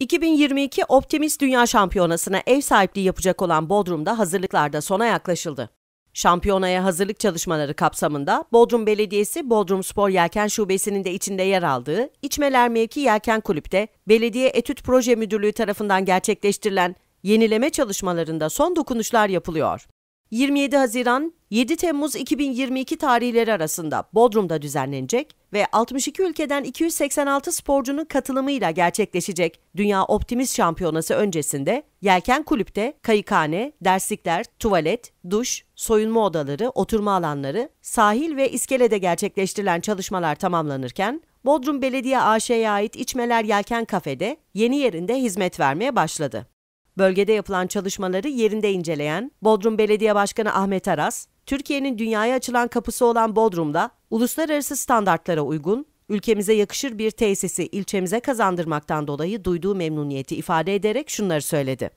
2022 Optimist Dünya Şampiyonası'na ev sahipliği yapacak olan Bodrum'da hazırlıklarda sona yaklaşıldı. Şampiyonaya hazırlık çalışmaları kapsamında Bodrum Belediyesi Bodrum Spor Yelken Şubesi'nin de içinde yer aldığı İçmeler Mevki Yelken Kulüp'te Belediye Etüt Proje Müdürlüğü tarafından gerçekleştirilen yenileme çalışmalarında son dokunuşlar yapılıyor. 27 Haziran 7 Temmuz 2022 tarihleri arasında Bodrum'da düzenlenecek ve 62 ülkeden 286 sporcunun katılımıyla gerçekleşecek Dünya Optimist Şampiyonası öncesinde Yelken Kulüp'te kayıkhane, derslikler, tuvalet, duş, soyunma odaları, oturma alanları, sahil ve iskelede gerçekleştirilen çalışmalar tamamlanırken Bodrum Belediye AŞ'ye ait İçmeler Yelken Kafede yeni yerinde hizmet vermeye başladı. Bölgede yapılan çalışmaları yerinde inceleyen Bodrum Belediye Başkanı Ahmet Aras, Türkiye'nin dünyaya açılan kapısı olan Bodrum'da uluslararası standartlara uygun, ülkemize yakışır bir tesisi ilçemize kazandırmaktan dolayı duyduğu memnuniyeti ifade ederek şunları söyledi.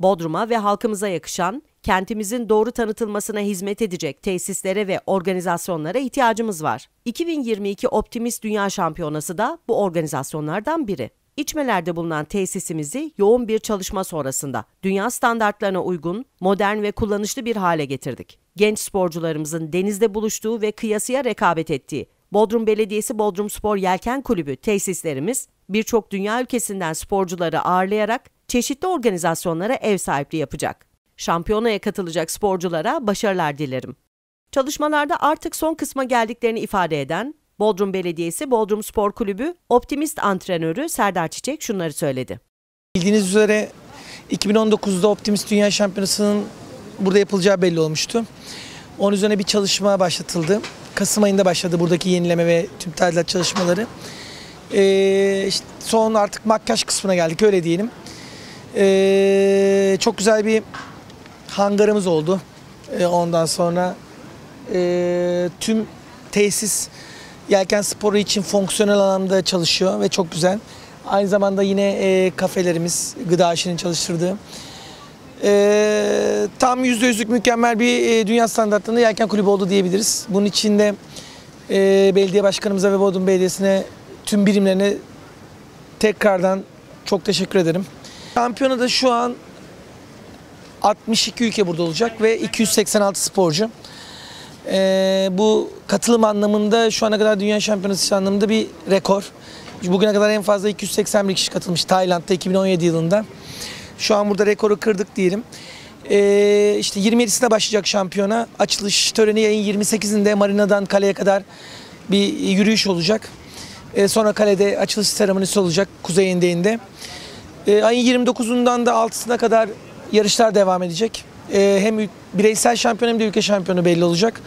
Bodrum'a ve halkımıza yakışan, kentimizin doğru tanıtılmasına hizmet edecek tesislere ve organizasyonlara ihtiyacımız var. 2022 Optimist Dünya Şampiyonası da bu organizasyonlardan biri. İçmelerde bulunan tesisimizi yoğun bir çalışma sonrasında dünya standartlarına uygun, modern ve kullanışlı bir hale getirdik. Genç sporcularımızın denizde buluştuğu ve kıyasıya rekabet ettiği Bodrum Belediyesi Bodrum Spor Yelken Kulübü tesislerimiz birçok dünya ülkesinden sporcuları ağırlayarak çeşitli organizasyonlara ev sahipliği yapacak. Şampiyonaya katılacak sporculara başarılar dilerim. Çalışmalarda artık son kısma geldiklerini ifade eden Bodrum Belediyesi Bodrum Spor Kulübü optimist antrenörü Serdar Çiçek şunları söyledi. Bildiğiniz üzere 2019'da Optimist Dünya Şampiyonası'nın burada yapılacağı belli olmuştu. Onun üzerine bir çalışma başlatıldı. Kasım ayında başladı buradaki yenileme ve tüm tadilat çalışmaları. Ee, işte son artık makyaj kısmına geldik öyle diyelim. Ee, çok güzel bir hangarımız oldu. Ee, ondan sonra e, tüm tesis Yelken sporu için fonksiyonel anlamda çalışıyor ve çok güzel. Aynı zamanda yine e, kafelerimiz, gıda işini çalıştırdığı. E, tam %100'lük mükemmel bir e, dünya standartlarında yelken kulübü oldu diyebiliriz. Bunun için de e, belediye başkanımıza ve Bodrum Belediyesi'ne tüm birimlerine tekrardan çok teşekkür ederim. Şampiyonada şu an 62 ülke burada olacak ve 286 sporcu e, bu katılım anlamında şu ana kadar dünya şampiyonası anlamında bir rekor. Bugüne kadar en fazla 280 bin kişi katılmış Tayland'da 2017 yılında. Şu an burada rekoru kırdık diyelim. Ee, işte 27'sinde başlayacak şampiyona. Açılış töreni yayın 28'inde Marina'dan kaleye kadar bir yürüyüş olacak. Ee, sonra kalede açılış seremonisi olacak Kuzey Endeğinde. Ee, ayın 29'undan da 6'sına kadar yarışlar devam edecek. Ee, hem bireysel şampiyon hem de ülke şampiyonu belli olacak.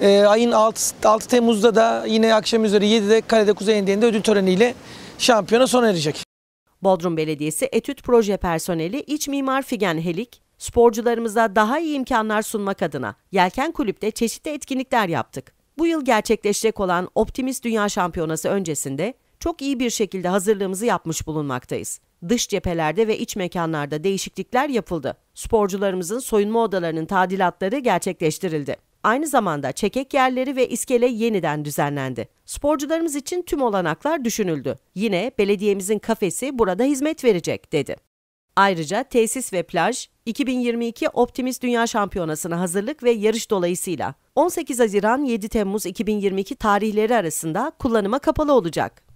Ee, ayın 6, 6 Temmuz'da da yine akşam üzeri 7'de Kalede Kuzey Endiğinde ödül töreniyle şampiyona sona erecek. Bodrum Belediyesi etüt proje personeli iç mimar Figen Helik, sporcularımıza daha iyi imkanlar sunmak adına Yelken Kulüp'te çeşitli etkinlikler yaptık. Bu yıl gerçekleşecek olan Optimist Dünya Şampiyonası öncesinde çok iyi bir şekilde hazırlığımızı yapmış bulunmaktayız dış cephelerde ve iç mekanlarda değişiklikler yapıldı. Sporcularımızın soyunma odalarının tadilatları gerçekleştirildi. Aynı zamanda çekek yerleri ve iskele yeniden düzenlendi. Sporcularımız için tüm olanaklar düşünüldü. Yine belediyemizin kafesi burada hizmet verecek dedi. Ayrıca tesis ve plaj 2022 Optimist Dünya Şampiyonası'na hazırlık ve yarış dolayısıyla 18 Haziran 7 Temmuz 2022 tarihleri arasında kullanıma kapalı olacak.